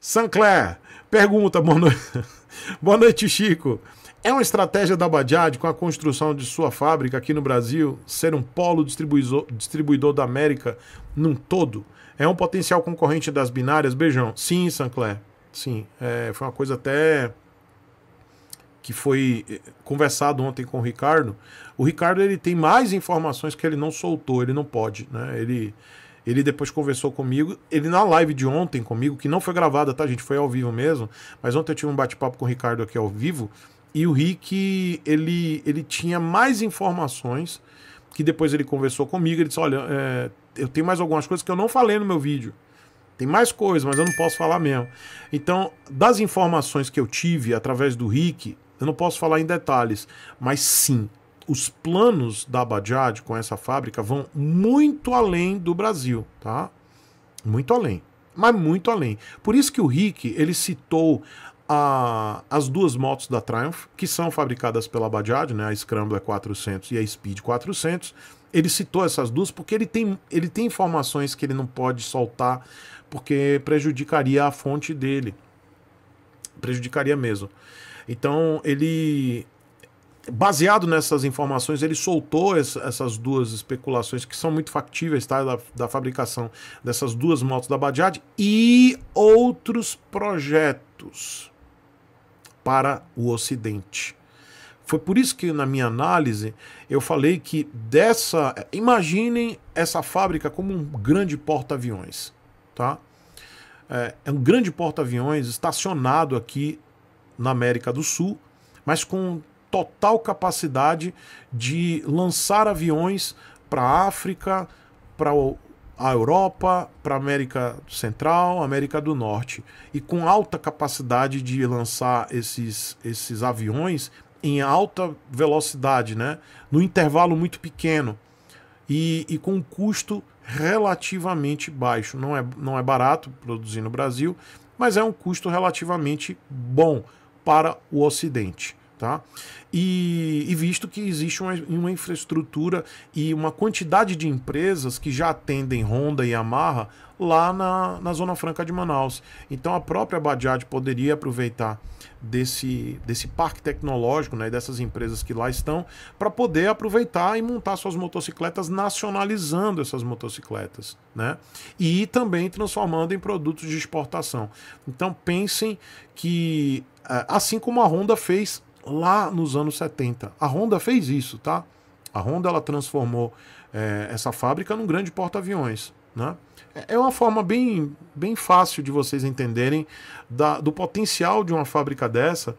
Sancler pergunta, boa noite, boa noite Chico. É uma estratégia da Bajaj com a construção de sua fábrica aqui no Brasil ser um polo distribuidor, da América num todo? É um potencial concorrente das binárias? Beijão. Sim, Sancler. Sim. É, foi uma coisa até que foi eh, conversado ontem com o Ricardo. O Ricardo ele tem mais informações que ele não soltou, ele não pode. Né? Ele, ele depois conversou comigo. Ele na live de ontem comigo, que não foi gravada, tá, gente? Foi ao vivo mesmo. Mas ontem eu tive um bate-papo com o Ricardo aqui ao vivo. E o Rick, ele, ele tinha mais informações que depois ele conversou comigo. Ele disse: Olha, é, eu tenho mais algumas coisas que eu não falei no meu vídeo. Tem mais coisas, mas eu não posso falar mesmo. Então, das informações que eu tive através do Rick, eu não posso falar em detalhes, mas sim, os planos da Bajaj com essa fábrica vão muito além do Brasil, tá? Muito além, mas muito além. Por isso que o Rick, ele citou a, as duas motos da Triumph, que são fabricadas pela Bajaj, né? A Scrambler 400 e a Speed 400. Ele citou essas duas porque ele tem, ele tem informações que ele não pode soltar porque prejudicaria a fonte dele. Prejudicaria mesmo. Então ele baseado nessas informações, ele soltou essas duas especulações que são muito factíveis, tá? Da, da fabricação dessas duas motos da Bajaj e outros projetos para o Ocidente. Foi por isso que na minha análise eu falei que dessa, imaginem essa fábrica como um grande porta-aviões, tá? É, é um grande porta-aviões estacionado aqui na América do Sul, mas com total capacidade de lançar aviões para a África, para a Europa, para a América Central, América do Norte. E com alta capacidade de lançar esses, esses aviões em alta velocidade, né? no intervalo muito pequeno. E, e com um custo relativamente baixo. Não é, não é barato produzir no Brasil, mas é um custo relativamente bom para o Ocidente. Tá? E, e visto que existe uma, uma, infraestrutura e uma quantidade de empresas que já atendem Honda e Yamaha lá na, na Zona Franca de Manaus. Então a própria Bajaj poderia aproveitar desse, desse parque tecnológico, né, dessas empresas que lá estão, para poder aproveitar e montar suas motocicletas, nacionalizando essas motocicletas, né? E também transformando em produtos de exportação. Então pensem que, eh, assim como a Honda fez lá nos anos 70. A Honda fez isso, tá? A Honda ela transformou é, essa fábrica num grande porta-aviões. Né? É, é uma forma bem, bem fácil de vocês entenderem da, do potencial de uma fábrica dessa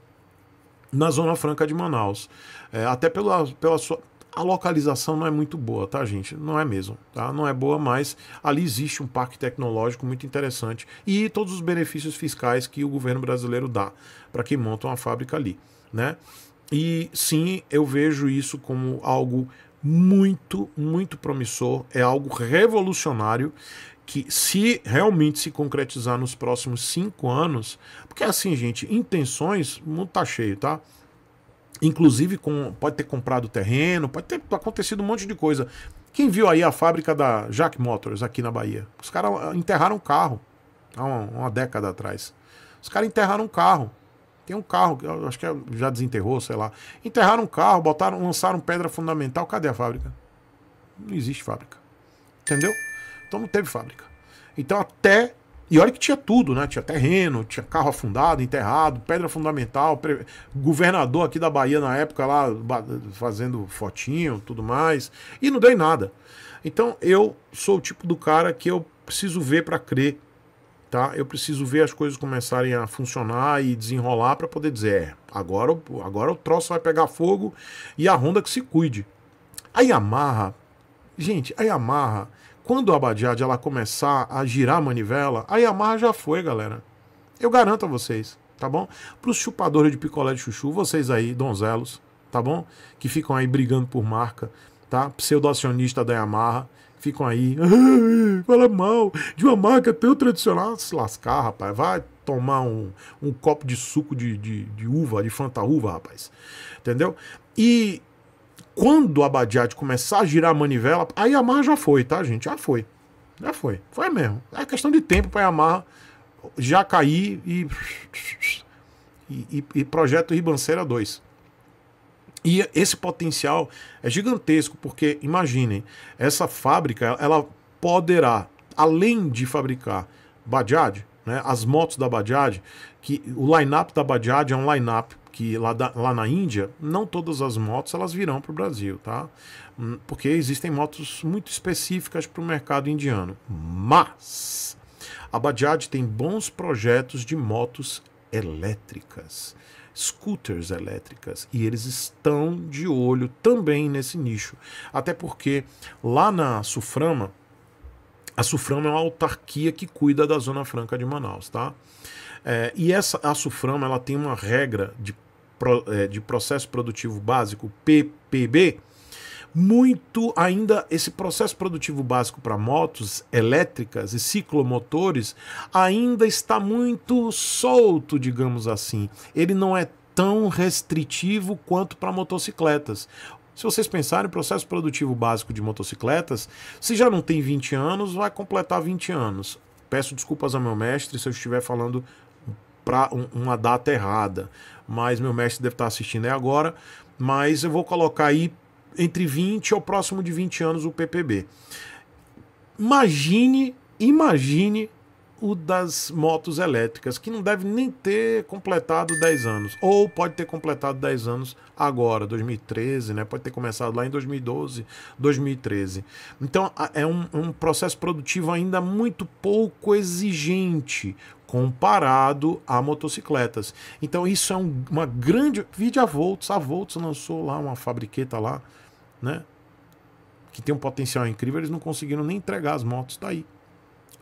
na Zona Franca de Manaus. É, até pela, pela sua. A localização não é muito boa, tá, gente? Não é mesmo, tá? Não é boa, mas ali existe um parque tecnológico muito interessante e todos os benefícios fiscais que o governo brasileiro dá para quem monta uma fábrica ali né? E sim, eu vejo isso como algo muito, muito promissor, é algo revolucionário que se realmente se concretizar nos próximos cinco anos, porque assim, gente, intenções, o mundo tá cheio, tá? Inclusive com, pode ter comprado terreno, pode ter acontecido um monte de coisa. Quem viu aí a fábrica da Jack Motors aqui na Bahia? Os caras enterraram um carro há uma, uma década atrás. Os caras enterraram um carro. Tem um carro, acho que é, já desenterrou, sei lá. Enterraram um carro, botaram, lançaram pedra fundamental. Cadê a fábrica? Não existe fábrica. Entendeu? Então não teve fábrica. Então até. E olha que tinha tudo, né? Tinha terreno, tinha carro afundado, enterrado, pedra fundamental, pre... governador aqui da Bahia na época lá fazendo fotinho, tudo mais, e não deu em nada. Então eu sou o tipo do cara que eu preciso ver para crer tá? Eu preciso ver as coisas começarem a funcionar e desenrolar para poder dizer, é, agora, agora o troço vai pegar fogo e a Honda que se cuide. A Yamaha, gente, a Yamaha, quando a Bajaj ela começar a girar a manivela, a Yamaha já foi, galera. Eu garanto a vocês, tá bom? Para os chupadores de picolé de chuchu, vocês aí, donzelos, tá bom? Que ficam aí brigando por marca, tá? Pseudoacionista da Yamaha, ficam aí, ah, fala mal de uma marca tão tradicional. Ah, se lascar, rapaz, vai tomar um, um copo de suco de, de, de uva, de fanta-uva, rapaz. Entendeu? E quando a Badiat começar a girar a manivela, a Yamaha já foi, tá, gente? Já foi. Já foi. Foi mesmo. É questão de tempo para a Yamaha já cair e. E, e, e projeto Ribanceira 2. E esse potencial é gigantesco, porque imaginem, essa fábrica ela poderá, além de fabricar Bajaj, né, as motos da Bajaj, que o line-up da Bajaj é um line-up que lá, da, lá na Índia, não todas as motos elas virão para o Brasil, tá? Hum, porque existem motos muito específicas para o mercado indiano. Mas a Bajaj tem bons projetos de motos elétricas scooters elétricas e eles estão de olho também nesse nicho. Até porque lá na Suframa, a Suframa é uma autarquia que cuida da Zona Franca de Manaus, tá? É, e essa, a Suframa ela tem uma regra de, pro, é, de processo produtivo básico, PPB, muito ainda esse processo produtivo básico para motos elétricas e ciclomotores ainda está muito solto, digamos assim. Ele não é tão restritivo quanto para motocicletas. Se vocês pensarem, o processo produtivo básico de motocicletas, se já não tem 20 anos, vai completar 20 anos. Peço desculpas ao meu mestre se eu estiver falando para uma data errada, mas meu mestre deve estar assistindo é agora, mas eu vou colocar aí entre 20 ao próximo de 20 anos o PPB. Imagine, imagine o das motos elétricas, que não deve nem ter completado 10 anos, ou pode ter completado 10 anos agora, 2013, né? Pode ter começado lá em 2012, 2013. Então é um, um processo produtivo ainda muito pouco exigente comparado a motocicletas. Então isso é um, uma grande. Vide a Volts, a Volts lançou lá uma fabriqueta lá né? Que tem um potencial incrível, eles não conseguiram nem entregar as motos, tá aí.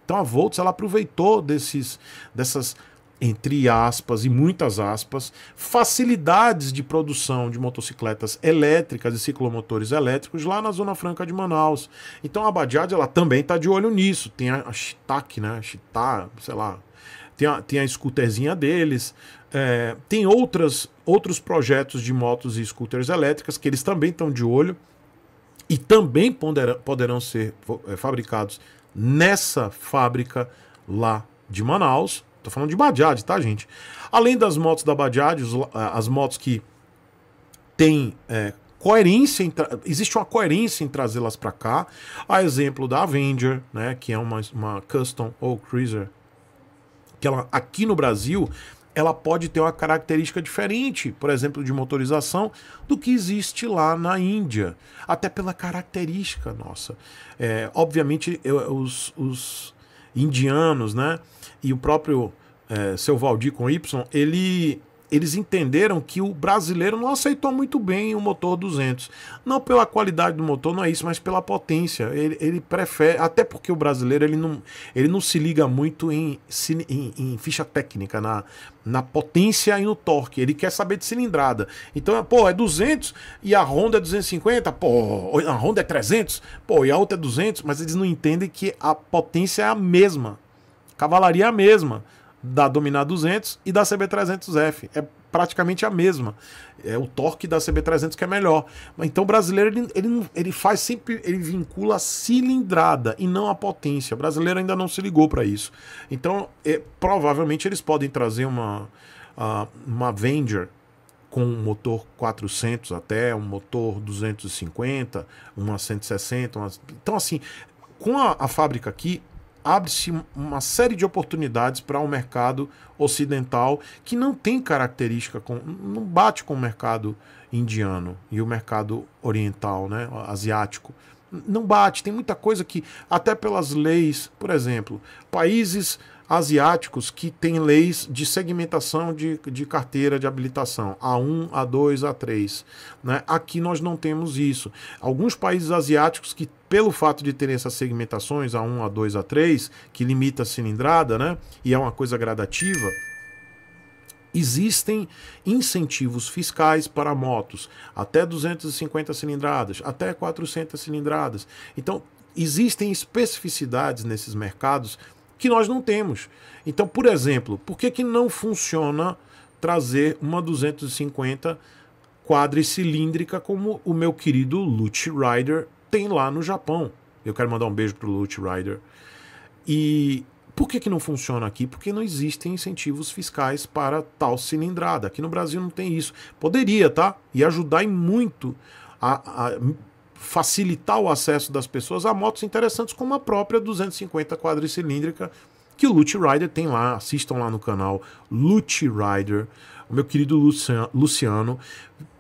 Então a Volts ela aproveitou desses, dessas entre aspas e muitas aspas, facilidades de produção de motocicletas elétricas e ciclomotores elétricos lá na Zona Franca de Manaus. Então a Badiad ela também está de olho nisso. Tem a, a Chitac, né? Chita, sei lá. Tem a, tem a scooterzinha deles. É, tem outras, outros projetos de motos e scooters elétricas que eles também estão de olho e também poderão ser eh, fabricados nessa fábrica lá de Manaus. Estou falando de Bajaj, tá, gente? Além das motos da Bajaj, ah, as motos que têm é, coerência, em existe uma coerência em trazê-las para cá. A exemplo da Avenger, né, que é uma, uma Custom ou Cruiser, que ela aqui no Brasil ela pode ter uma característica diferente, por exemplo, de motorização, do que existe lá na Índia, até pela característica nossa. É, obviamente, eu, os, os, indianos, né, e o próprio é, seu Valdir com Y, ele eles entenderam que o brasileiro não aceitou muito bem o motor 200. Não pela qualidade do motor, não é isso, mas pela potência. Ele, ele prefere, até porque o brasileiro ele não, ele não se liga muito em, em, em ficha técnica, na, na potência e no torque. Ele quer saber de cilindrada. Então, pô, é 200 e a Honda é 250, pô, a Honda é 300, pô, e a outra é 200, mas eles não entendem que a potência é a mesma. Cavalaria é a mesma da Dominar 200 e da CB300F. É praticamente a mesma. É o torque da CB300 que é melhor. Então o brasileiro ele, ele, ele faz sempre, ele vincula a cilindrada e não a potência. O brasileiro ainda não se ligou para isso. Então é, provavelmente eles podem trazer uma, uma Avenger com um motor 400 até, um motor 250, uma 160. Uma... Então assim, com a, a fábrica aqui, abre-se uma série de oportunidades para o um mercado ocidental que não tem característica, com, não bate com o mercado indiano e o mercado oriental, né, asiático. Não bate, tem muita coisa que, até pelas leis, por exemplo, países asiáticos que têm leis de segmentação de, de carteira de habilitação, A1, A2, A3. Né? Aqui nós não temos isso. Alguns países asiáticos que, pelo fato de terem essas segmentações, A1, A2, A3, que limita a cilindrada, né? e é uma coisa gradativa, Existem incentivos fiscais para motos até 250 cilindradas, até 400 cilindradas. Então, existem especificidades nesses mercados que nós não temos. Então, por exemplo, por que, que não funciona trazer uma 250 quadricilíndrica como o meu querido Lute Rider tem lá no Japão? Eu quero mandar um beijo pro Lute Rider. E por que, que não funciona aqui? Porque não existem incentivos fiscais para tal cilindrada. Aqui no Brasil não tem isso. Poderia, tá? E ajudar muito a, a facilitar o acesso das pessoas a motos interessantes como a própria 250 quadricilíndrica que o Lute Rider tem lá. Assistam lá no canal Lute Rider. O meu querido Luciano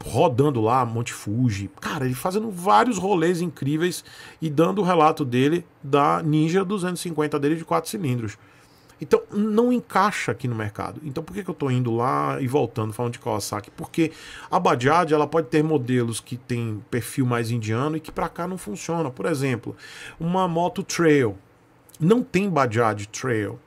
rodando lá Monte Fuji. Cara, ele fazendo vários rolês incríveis e dando o relato dele da Ninja 250 dele de quatro cilindros. Então não encaixa aqui no mercado. Então por que, que eu estou indo lá e voltando falando de Kawasaki? Porque a Bajaj ela pode ter modelos que tem perfil mais indiano e que para cá não funciona. Por exemplo, uma moto trail não tem Bajaj Trail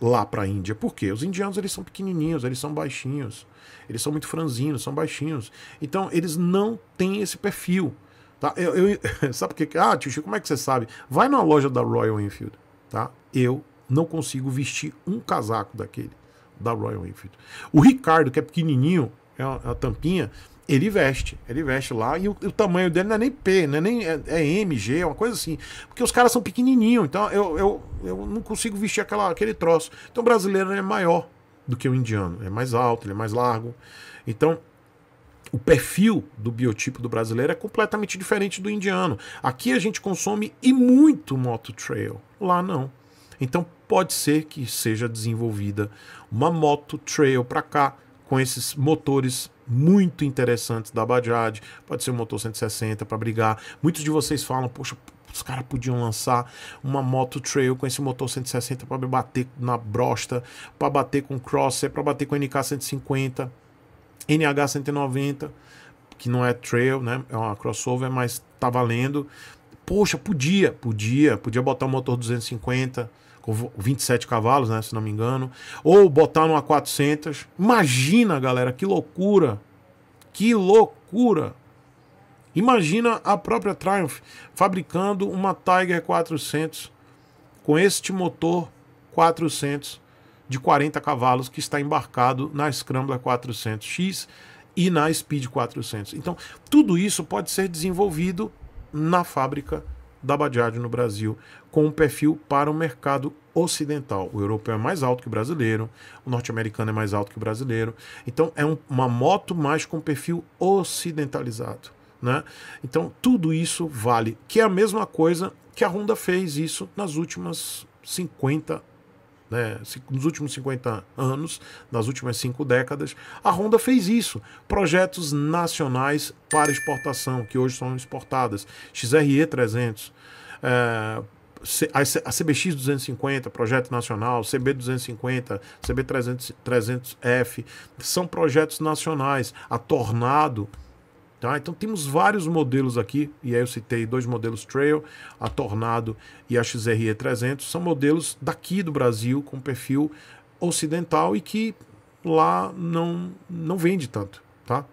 lá para a Índia. Por quê? Os indianos eles são pequenininhos, eles são baixinhos, eles são muito franzinos, são baixinhos. Então eles não têm esse perfil. Tá? Eu, eu sabe por quê? Ah, tio, como é que você sabe? Vai na loja da Royal Enfield, tá? Eu não consigo vestir um casaco daquele, da Royal Enfield. O Ricardo, que é pequenininho, é a, é tampinha, ele veste, ele veste lá e o, o tamanho dele não é nem P, não é nem é, é MG, é uma coisa assim, porque os caras são pequenininhos, então eu, eu, eu não consigo vestir aquela, aquele troço. Então o brasileiro é maior do que o indiano, é mais alto, ele é mais largo. Então o perfil do biotipo do brasileiro é completamente diferente do indiano. Aqui a gente consome e muito moto trail, lá não. Então pode ser que seja desenvolvida uma moto trail para cá com esses motores muito interessantes da Bajaj, pode ser um motor 160 para brigar. Muitos de vocês falam, poxa, os caras podiam lançar uma moto trail com esse motor 160 para bater na brosta, para bater com crosser, para bater com NK 150, NH 190, que não é trail, né? É uma crossover, mas tá valendo. Poxa, podia, podia, podia botar um motor 250 com 27 cavalos, né, se não me engano, ou botar numa 400. Imagina, galera, que loucura! Que loucura! Imagina a própria Triumph fabricando uma Tiger 400 com este motor 400 de 40 cavalos que está embarcado na Scrambler 400X e na Speed 400. Então, tudo isso pode ser desenvolvido na fábrica da Bajaj no Brasil, com um perfil para o mercado ocidental. O europeu é mais alto que o brasileiro, o norte-americano é mais alto que o brasileiro. Então é um, uma moto mais com perfil ocidentalizado. Né? Então tudo isso vale, que é a mesma coisa que a Honda fez isso nas últimas 50 né, nos últimos 50 anos, nas últimas cinco décadas, a Honda fez isso. Projetos nacionais para exportação, que hoje são exportadas. XRE 300, é, a CBX 250, projeto nacional, CB 250, CB 300, 300F, são projetos nacionais. A Tornado Tá? Então temos vários modelos aqui, e aí eu citei dois modelos Trail, a Tornado e a XRE 300, são modelos daqui do Brasil com perfil ocidental e que lá não, não vende tanto. Tá?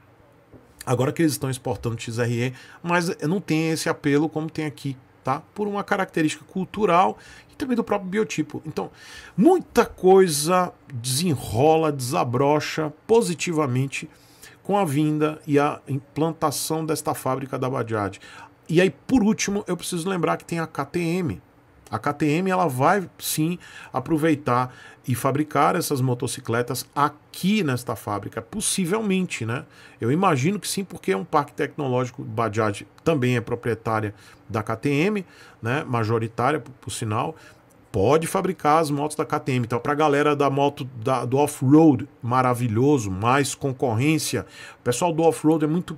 Agora que eles estão exportando XRE, mas não tem esse apelo como tem aqui, tá? Por uma característica cultural e também do próprio biotipo. Então, muita coisa desenrola, desabrocha positivamente com a vinda e a implantação desta fábrica da Bajaj. E aí, por último, eu preciso lembrar que tem a KTM. A KTM ela vai sim aproveitar e fabricar essas motocicletas aqui nesta fábrica, possivelmente, né? Eu imagino que sim, porque é um parque tecnológico. Bajaj também é proprietária da KTM, né? Majoritária, por, por sinal pode fabricar as motos da KTM. Então, para a galera da moto da, do off-road, maravilhoso, mais concorrência. O pessoal do off-road é muito,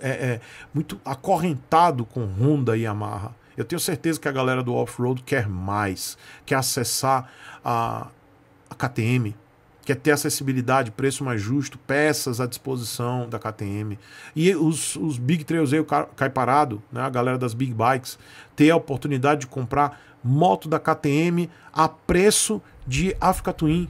é, é, muito acorrentado com Honda e Yamaha. Eu tenho certeza que a galera do off-road quer mais, quer acessar a, a KTM, que é ter acessibilidade, preço mais justo, peças à disposição da KTM. E os, os Big Trails aí, o Caiparado, né, a galera das Big Bikes, ter a oportunidade de comprar moto da KTM a preço de Africa Twin.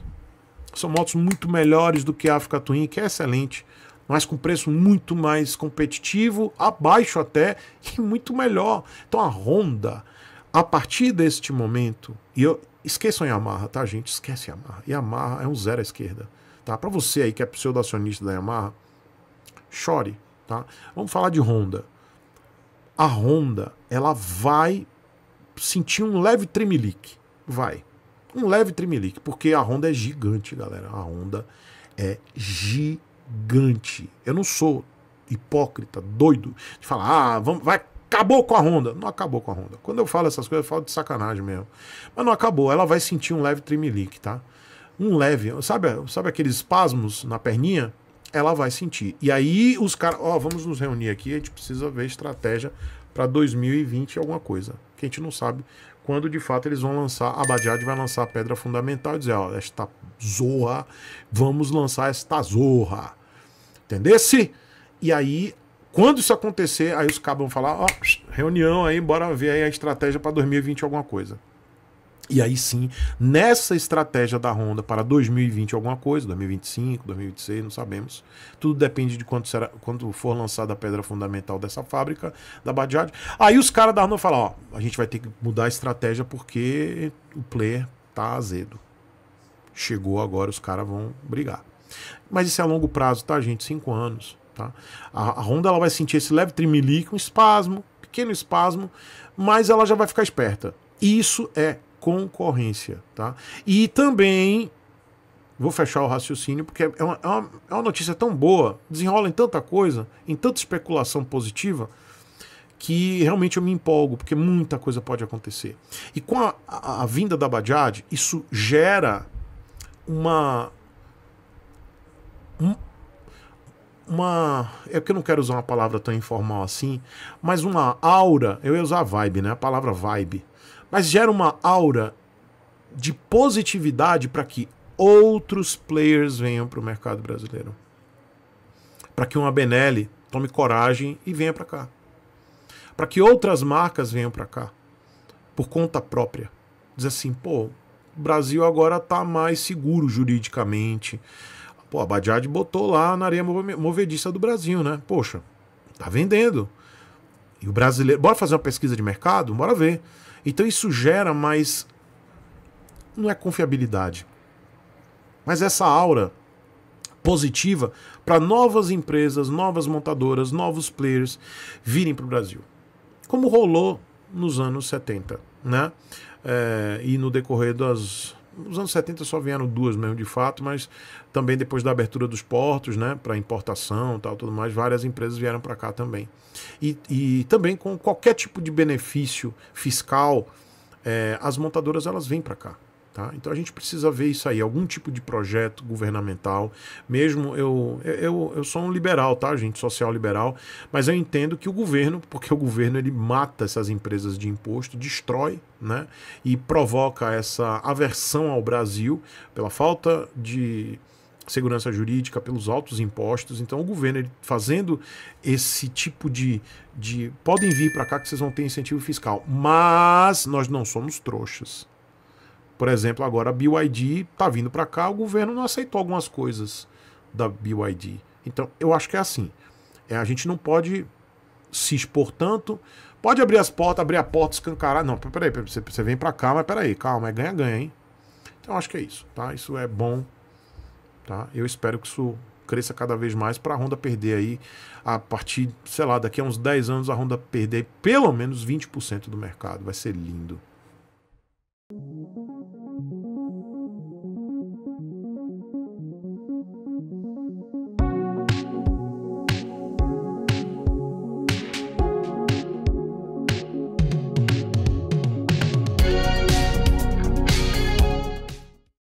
São motos muito melhores do que a Africa Twin, que é excelente, mas com preço muito mais competitivo, abaixo até, e muito melhor. Então a Honda, a partir deste momento, e eu, Esqueçam Yamaha, tá, gente? Esquece Yamaha. Yamaha é um zero à esquerda. Tá? Para você aí que é pseudo-acionista da Yamaha, chore. Tá? Vamos falar de Honda. A Honda, ela vai sentir um leve tremelique. Vai. Um leve tremelique, porque a Honda é gigante, galera. A Honda é gigante. Eu não sou hipócrita, doido, de falar, ah, vamos, vai acabou com a Honda. Não acabou com a Honda. Quando eu falo essas coisas, eu falo de sacanagem mesmo. Mas não acabou. Ela vai sentir um leve tremelique, tá? Um leve. Sabe, sabe aqueles espasmos na perninha? Ela vai sentir. E aí os caras. Ó, oh, vamos nos reunir aqui. A gente precisa ver estratégia para 2020 alguma coisa. Que a gente não sabe quando de fato eles vão lançar. A Bajaj vai lançar a pedra fundamental e dizer: ó, oh, esta zorra. Vamos lançar esta zorra. Entendesse? E aí quando isso acontecer, aí os cabos vão falar, ó, oh, reunião aí, bora ver aí a estratégia para 2020 alguma coisa. E aí sim, nessa estratégia da Honda para 2020 alguma coisa, 2025, 2026, não sabemos. Tudo depende de quando, será, quando for lançada a pedra fundamental dessa fábrica da Bajaj. Aí os caras da Honda falam, ó, a gente vai ter que mudar a estratégia porque o player tá azedo. Chegou agora, os caras vão brigar. Mas isso é a longo prazo, tá, gente? Cinco anos. Tá? A, a Honda ela vai sentir esse leve tremelique, um espasmo, pequeno espasmo, mas ela já vai ficar esperta. Isso é concorrência. Tá? E também vou fechar o raciocínio, porque é uma, é, uma, é uma, notícia tão boa, desenrola em tanta coisa, em tanta especulação positiva, que realmente eu me empolgo, porque muita coisa pode acontecer. E com a, a, a vinda da Bajaj, isso gera uma uma. É que eu não quero usar uma palavra tão informal assim, mas uma aura. Eu ia usar vibe, né? A palavra vibe. Mas gera uma aura de positividade para que outros players venham para o mercado brasileiro. Para que uma Benelli tome coragem e venha para cá. Para que outras marcas venham para cá. Por conta própria. Diz assim, pô, o Brasil agora está mais seguro juridicamente Pô, a Bajaj botou lá na areia movediça do Brasil, né? Poxa, tá vendendo. E o brasileiro. Bora fazer uma pesquisa de mercado? Bora ver. Então isso gera mais. Não é confiabilidade. Mas essa aura positiva para novas empresas, novas montadoras, novos players virem para o Brasil. Como rolou nos anos 70, né? É, e no decorrer das, nos anos 70 só vieram duas mesmo, de fato, mas também depois da abertura dos portos, né, para importação tal, tudo mais, várias empresas vieram para cá também. E, e também com qualquer tipo de benefício fiscal, é, as montadoras elas vêm para cá. Tá? Então a gente precisa ver isso aí, algum tipo de projeto governamental. Mesmo eu, eu, eu sou um liberal, tá, gente? Social liberal, mas eu entendo que o governo, porque o governo ele mata essas empresas de imposto, destrói né? e provoca essa aversão ao Brasil pela falta de segurança jurídica, pelos altos impostos. Então, o governo ele, fazendo esse tipo de, de. Podem vir para cá que vocês vão ter incentivo fiscal. Mas nós não somos trouxas. Por exemplo, agora a BYD está vindo para cá, o governo não aceitou algumas coisas da BYD. Então, eu acho que é assim. É, a gente não pode se expor tanto. Pode abrir as portas, abrir a porta, escancarar. Não, peraí, peraí você, você vem para cá, mas peraí, calma, é ganha-ganha, hein? Então, acho que é isso, tá? Isso é bom, tá? Eu espero que isso cresça cada vez mais para a Honda perder aí, a partir, sei lá, daqui a uns 10 anos, a Honda perder pelo menos 20% do mercado. Vai ser lindo.